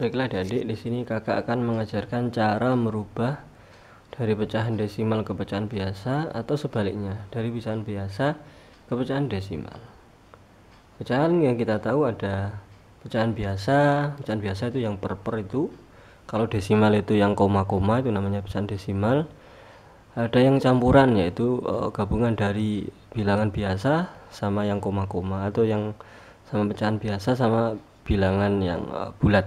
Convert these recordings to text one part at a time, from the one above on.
Baiklah adik-adik, di sini kakak akan mengajarkan cara merubah dari pecahan desimal ke pecahan biasa atau sebaliknya, dari pecahan biasa ke pecahan desimal. Pecahan yang kita tahu ada pecahan biasa, pecahan biasa itu yang per-per itu. Kalau desimal itu yang koma-koma itu namanya pecahan desimal. Ada yang campuran yaitu eh, gabungan dari bilangan biasa sama yang koma-koma atau yang sama pecahan biasa sama bilangan yang eh, bulat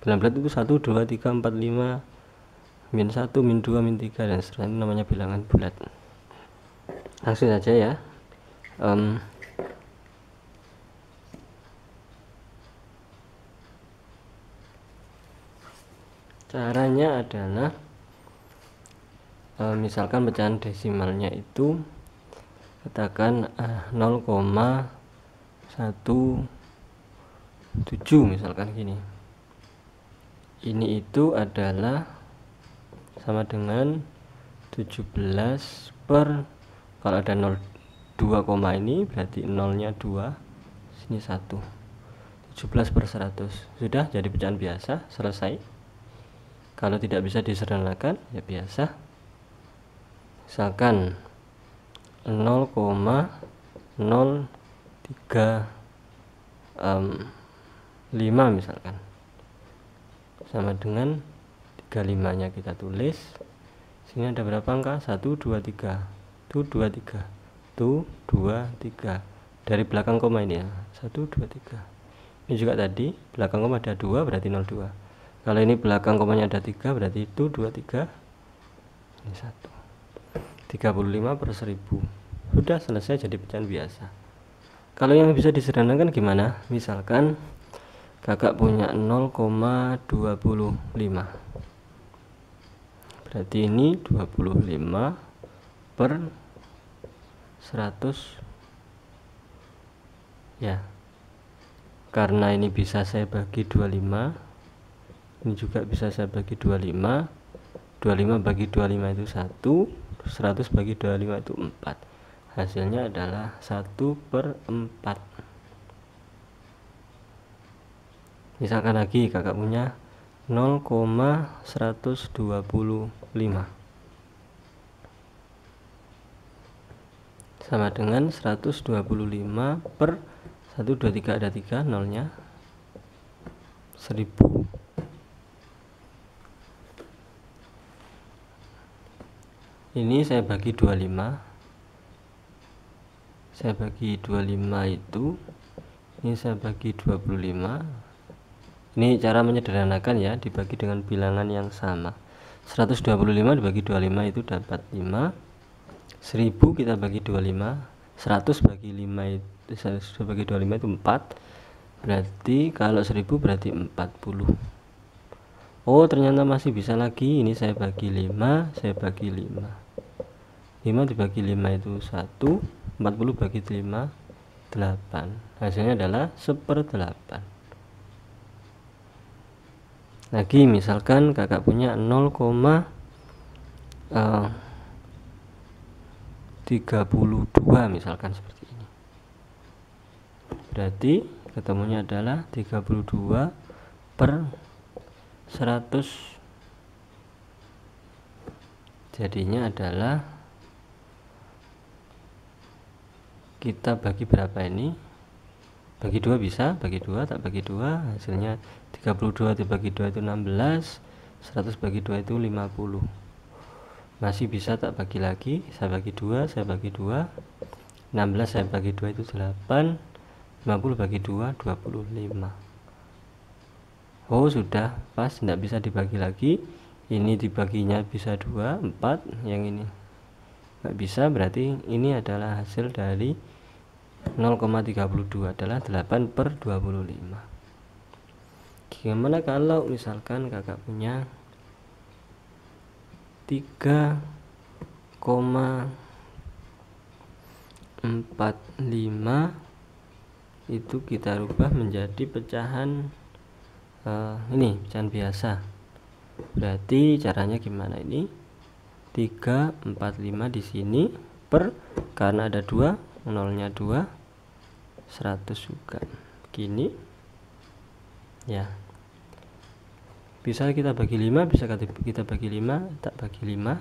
bilangan bulat itu 1 2 3 4 5 min 1 min 2 min 3 dan seterusnya namanya bilangan bulat langsung saja ya um, caranya adalah um, misalkan pecahan desimalnya itu katakan e, eh, 0,17 misalkan gini ini itu adalah sama dengan 17 per kalau ada 0 2 koma ini berarti 0-nya 2 sini 1 17 per 100 sudah jadi pecahan biasa selesai kalau tidak bisa disederhanakan ya biasa misalkan 0 0,035 um, 5 misalkan sama dengan 35 nya kita tulis sini ada berapa angka 1 2 3 tuh 2 3 tuh 2 3 dari belakang koma ini ya 1 2 3 ini juga tadi belakang koma ada 2 berarti 0 2 kalau ini belakang komanya ada 3 berarti itu 2 3 ini 1 35 per 1000 sudah selesai jadi pecahan biasa kalau yang bisa disederhanakan gimana misalkan kakak punya 0,25 berarti ini 25 per 100 ya karena ini bisa saya bagi 25 ini juga bisa saya bagi 25 25 bagi 25 itu 1 100 bagi 25 itu 4 hasilnya adalah 1 per 4 misalkan lagi kakak punya 0,125 sama dengan 125 per 123 ada 3 nolnya 1000 ini saya bagi 25 saya bagi 25 itu ini saya bagi 25 ini cara menyederhanakan ya dibagi dengan bilangan yang sama 125 dibagi 25 itu dapat 5 1000 kita bagi 25 100 bagi 5 itu 100 bagi 25 itu 4 berarti kalau 1000 berarti 40 Oh ternyata masih bisa lagi ini saya bagi 5 saya bagi 5 5 dibagi 5 itu 1 40 bagi 5 8 hasilnya adalah 1 8 lagi misalkan kakak punya 0, uh, 32 misalkan seperti ini berarti ketemunya adalah 32 per 100 jadinya adalah kita bagi berapa ini bagi dua bisa bagi dua tak bagi dua hasilnya 32 dibagi dua itu 16 100 bagi dua itu 50 masih bisa tak bagi lagi saya bagi dua saya bagi dua 16 saya bagi dua itu 8 50 bagi dua 25 Oh sudah pas tidak bisa dibagi lagi ini dibaginya bisa dua empat yang ini nggak bisa berarti ini adalah hasil dari 0,32 adalah 8 per 25 gimana kalau misalkan kakak punya 3,45 itu kita rubah menjadi pecahan uh, ini pecahan biasa berarti caranya gimana ini 345 di sini per karena ada dua nolnya 2 100 juga begini ya bisa kita bagi 5 bisa kita bagi 5 tak bagi 5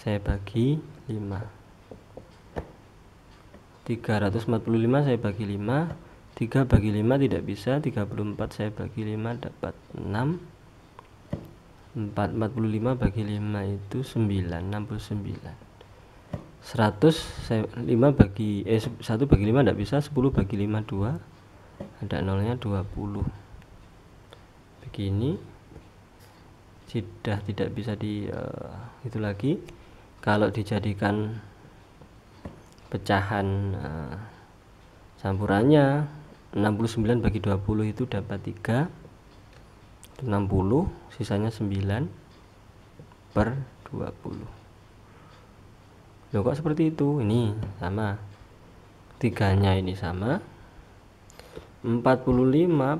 saya bagi 5 345 saya bagi 5 3 bagi 5 tidak bisa 34 saya bagi 5 dapat 6 445 bagi 5 itu 9 69 100 5 bagi eh 1 bagi 5 enggak bisa 10 bagi 5 2 ada nolnya 20 begini sudah tidak bisa di uh, itu lagi kalau dijadikan pecahan uh, campurannya 69 bagi 20 itu dapat 3 60 sisanya 9 per 20 loh kok seperti itu ini sama tiganya ini sama 45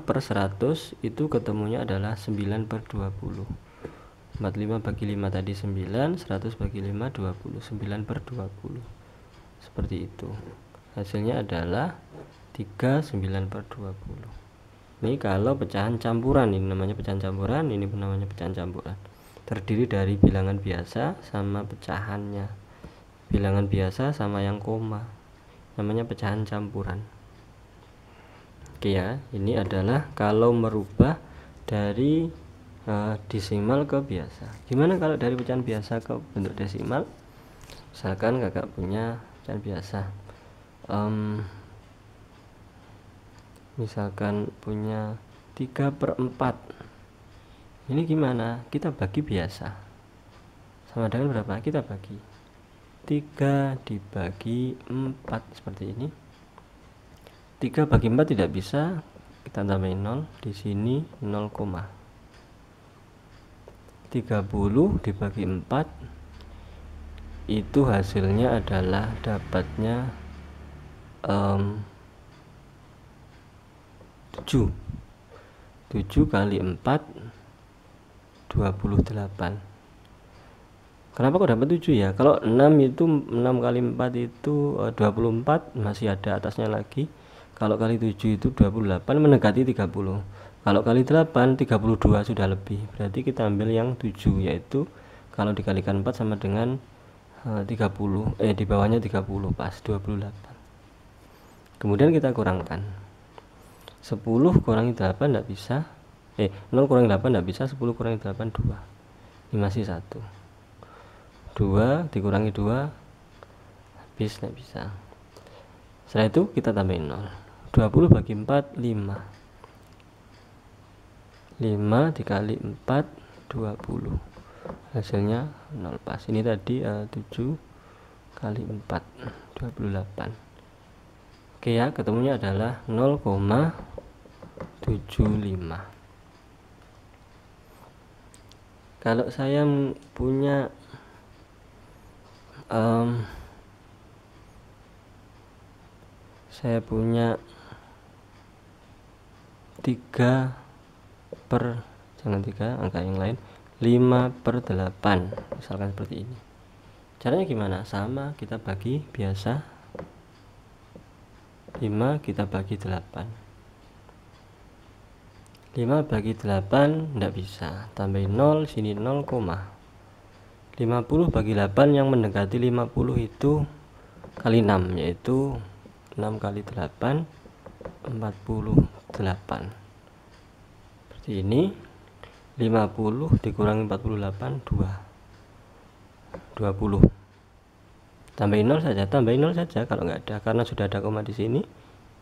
per 100 itu ketemunya adalah 9 per 20 45 bagi 5 tadi 9 100 bagi 5 20 9 per 20 seperti itu hasilnya adalah 3 9 per 20 ini kalau pecahan campuran ini namanya pecahan campuran ini namanya pecahan campuran terdiri dari bilangan biasa sama pecahannya bilangan biasa sama yang koma namanya pecahan campuran oke ya ini adalah kalau merubah dari uh, desimal ke biasa gimana kalau dari pecahan biasa ke bentuk desimal misalkan kakak punya pecahan biasa um, misalkan punya 3 per 4 ini gimana kita bagi biasa sama dengan berapa kita bagi 3 dibagi 4 seperti ini 3 bagi 4 tidak bisa kita tambahin 0 di sini 0, 30 dibagi 4 itu hasilnya adalah dapatnya um, 7 7 kali 4 28 Kenapa kok dapat 7 ya? Kalau 6 itu 6 kali 4 itu 24 eh, masih ada atasnya lagi. Kalau kali 7 itu 28 mendekati 30. Kalau kali 8 32 sudah lebih. Berarti kita ambil yang 7 yaitu kalau dikalikan 4 sama dengan 30 eh, eh di bawahnya 30 pas 28. Kemudian kita kurangkan. 10 kurangi 8 tidak bisa. Eh 0 kurangi 8 tidak bisa, 10 kurangi 8 2. Ini masih 1. 2 dikurangi 2 habis nggak bisa setelah itu kita tambahin 0 20 bagi 4 5 5 dikali 4 20 hasilnya 0 pas ini tadi eh, uh, 7 kali 4 28 oke ya ketemunya adalah 0,75 kalau saya punya um, saya punya tiga per jangan tiga angka yang lain 5 per 8 misalkan seperti ini caranya gimana sama kita bagi biasa 5 kita bagi 8 5 bagi 8 tidak bisa tambahin 0 sini 0 koma 50 bagi 8 yang mendekati 50 itu kali 6 yaitu 6 kali 8 48 seperti ini 50 dikurangi 48 2 20 tambahin 0 saja tambahin 0 saja kalau nggak ada karena sudah ada koma di sini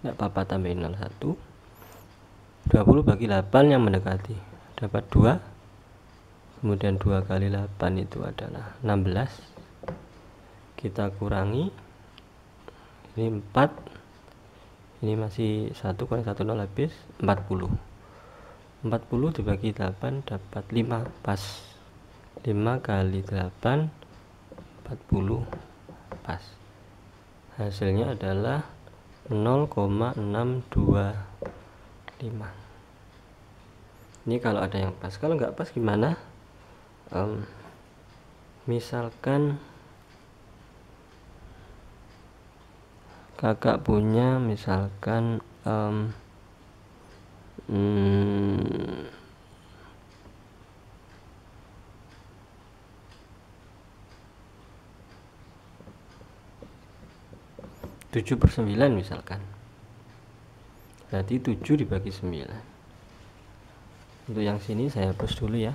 nggak apa-apa tambahin 0 1 20 bagi 8 yang mendekati dapat 2 kemudian 2 kali 8 itu adalah 16 kita kurangi ini 4 ini masih 1 kurang 1 0 habis 40 40 dibagi 8 dapat 5 pas 5 kali 8 40 pas hasilnya adalah 0,625 ini kalau ada yang pas kalau nggak pas gimana um, misalkan kakak punya misalkan um, tujuh per sembilan misalkan berarti tujuh dibagi sembilan untuk yang sini saya hapus dulu ya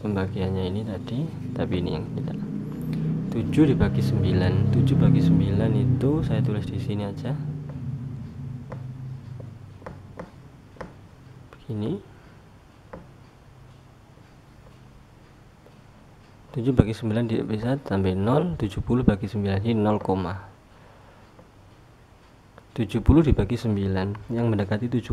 pembagiannya ini tadi tapi ini yang tidak 7 dibagi 9 7 bagi 9 itu saya tulis di sini aja begini 7 bagi 9 tidak bisa tambah 0 70 bagi 9 ini 0, 70 dibagi 9 yang mendekati 70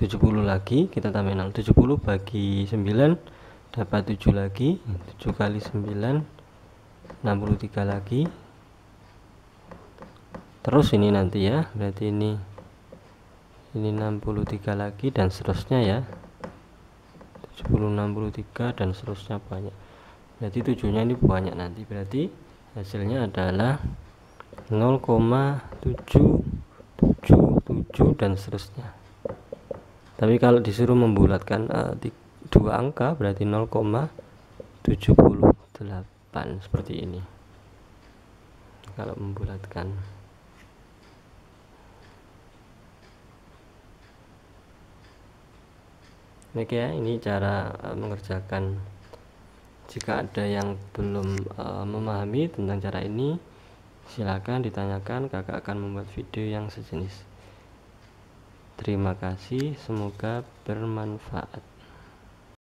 70 lagi kita tambahin 6 70 bagi 9 dapat 7 lagi 7 kali 9 63 lagi terus ini nanti ya berarti ini ini 63 lagi dan seterusnya ya 70 63 dan seterusnya banyak berarti tujuhnya ini banyak nanti berarti hasilnya adalah 0,777 dan seterusnya tapi kalau disuruh membulatkan uh, di, dua angka berarti 0,78 seperti ini kalau membulatkan Oke ya, ini cara eh, mengerjakan. Jika ada yang belum uh, memahami tentang cara ini, silakan ditanyakan. Kakak akan membuat video yang sejenis. Terima kasih, semoga bermanfaat.